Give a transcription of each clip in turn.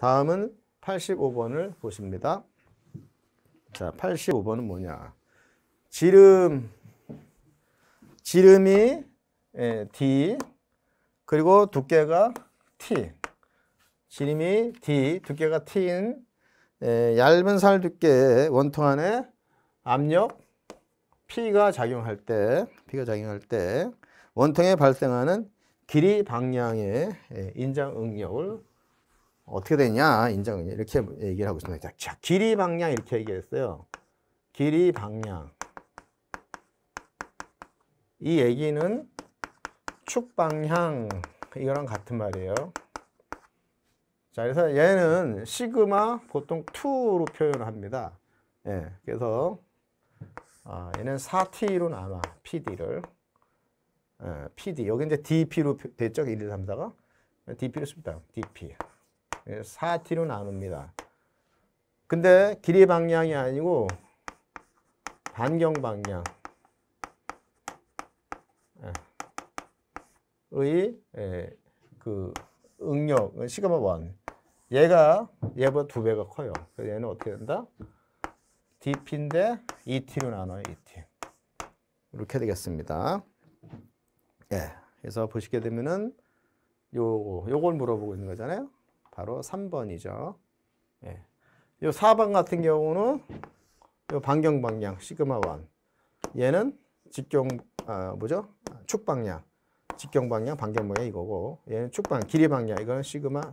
다음은 85번을 보십니다. 자, 85번은 뭐냐? 지름 지름이 예, d 그리고 두께가 t 지름이 d 두께가 t인 예, 얇은 살 두께의 원통 안에 압력 p가 작용할 때 p가 작용할 때 원통에 발생하는 길이 방향의 예, 인장 응력을 어떻게 되냐 인정 이렇게 얘기를 하고 있습니다. 자, 길이 방향 이렇게 얘기했어요. 길이 방향 이 얘기는 축 방향 이거랑 같은 말이에요. 자, 그래서 얘는 시그마 보통 2로 표현합니다. 예, 그래서 아, 얘는 4T로 남아 PD를 예, PD 여기 이제 DP로 됐죠? 1, 2, 3, 4가 DP로 씁니다. DP 4t로 예, 나눕니다. 근데 길이 방향이 아니고 반경 방향. 예. 의, 예, 그, 응력, 시그마 1. 얘가 얘보다 두 배가 커요. 그래서 얘는 어떻게 된다? dp인데 2t로 나눠요, 2t. 이렇게 되겠습니다. 예. 그래서 보시게 되면은 요 요걸 물어보고 있는 거잖아요. 바로 3번이죠. 예. 요 4번 같은 경우는 요 반경 방향 시그마 1. 얘는 직경 아, 뭐죠? 축 방향. 직경 방향, 반경 방향 이거고 얘는 축 방향, 길이 방향. 이거는 시그마 2.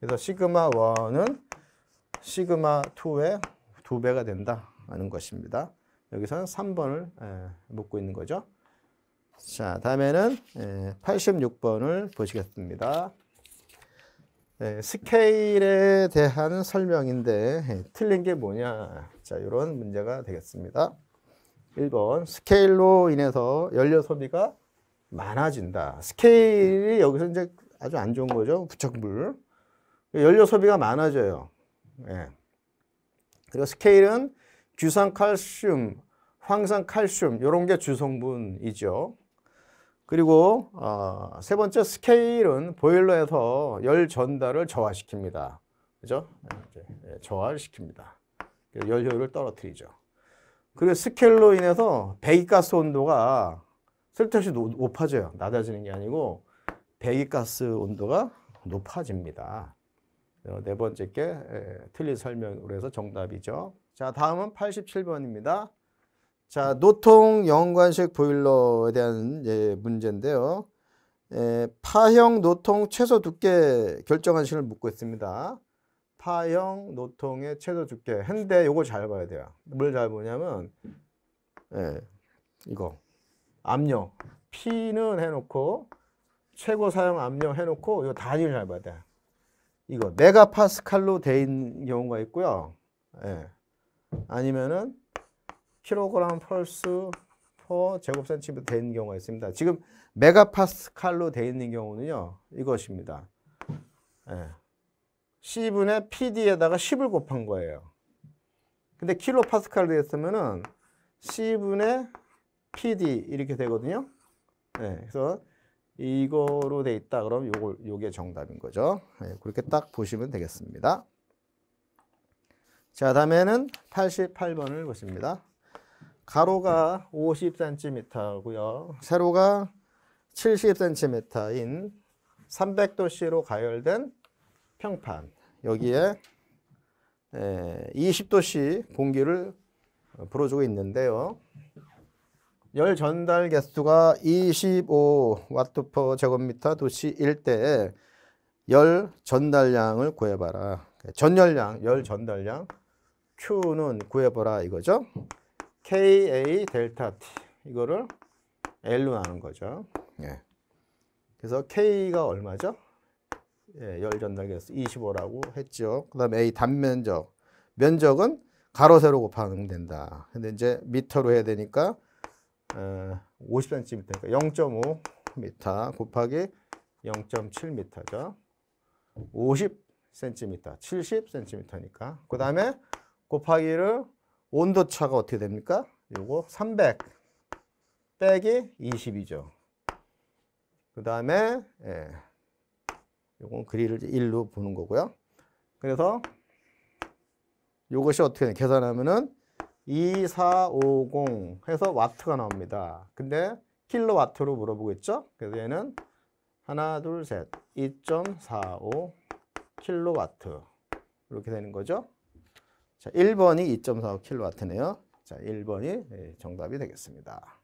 그래서 시그마 1은 시그마 2의 2배가 된다는 것입니다. 여기서는 3번을 에, 예, 고 있는 거죠. 자, 다음에는 86번을 예, 보시겠습니다. 예, 스케일에 대한 설명인데 예, 틀린 게 뭐냐 자 이런 문제가 되겠습니다 1번 스케일로 인해서 연료 소비가 많아진다 스케일이 여기서 이제 아주 안 좋은 거죠 부착물 연료 소비가 많아져요 네. 그리고 스케일은 규산 칼슘, 황산 칼슘 이런 게 주성분이죠 그리고 어, 세 번째 스케일은 보일러에서 열 전달을 저하시킵니다. 그죠? 예, 저하 시킵니다. 열 효율을 떨어뜨리죠. 그리고 스케일로 인해서 배기가스 온도가 쓸데없이 높아져요. 낮아지는 게 아니고 배기가스 온도가 높아집니다. 네 번째 게 예, 틀린 설명으로 해서 정답이죠. 자, 다음은 87번입니다. 자, 노통 연관식 보일러에 대한 예, 문제인데요. 예, 파형 노통 최소 두께 결정한식을 묻고 있습니다. 파형 노통의 최소 두께. 근데 요거 잘 봐야 돼요. 뭘 잘 보냐면 예, 이거 압력. P는 해놓고 최고 사용 압력 해놓고 요 단위를 잘 봐야 돼 이거 메가파스칼로 돼 있는 경우가 있고요. 예. 아니면은 킬로그램 펄스 퍼 제곱센티미터 돼 있는 경우가 있습니다. 지금 메가파스칼로 돼 있는 경우는요. 이것입니다. 예. C분의 PD에다가 10을 곱한 거예요. 근데 킬로파스칼 되어 있으면은 C분의 PD 이렇게 되거든요. 네, 그래서 이거로 돼 있다. 그럼 요걸 요게 정답인 거죠. 네, 그렇게 딱 보시면 되겠습니다. 자, 다음에는 88번을 보십니다. 가로가 50cm고요. 세로가 70cm인 300도씨로 가열된 평판. 여기에 20도씨 공기를 불어주고 있는데요. 열 전달 개수가 25와트 제곱미터 도시 일대에 열 전달량을 구해봐라. 전열량, 열 전달량 Q는 구해보라 이거죠. KA 델타 T 이거를 L로 나눈 거죠. 예. 그래서 K가 얼마죠? 예, 열 전달계수 25라고 했죠. 그다음 A 단면적 면적은 가로 세로 곱하면 된다. 근데 이제 미터로 해야 되니까 어, 50cm니까 0.5m 곱하기 0.7m죠. 50cm, 70cm니까 그 다음에 곱하기를 온도 차가 어떻게 됩니까? 요거 300 빼기 20이죠. 그 다음에 예, 요건 그릴을 1로 보는 거고요. 그래서 요것이 어떻게 계산하면은 2450 해서 와트가 나옵니다. 근데 킬로와트로 물어보겠죠? 그래서 얘는 하나 둘셋2.45 킬로와트 이렇게 되는 거죠. 자, 1번이 2.45kW네요. 자, 1번이 예, 정답이 되겠습니다.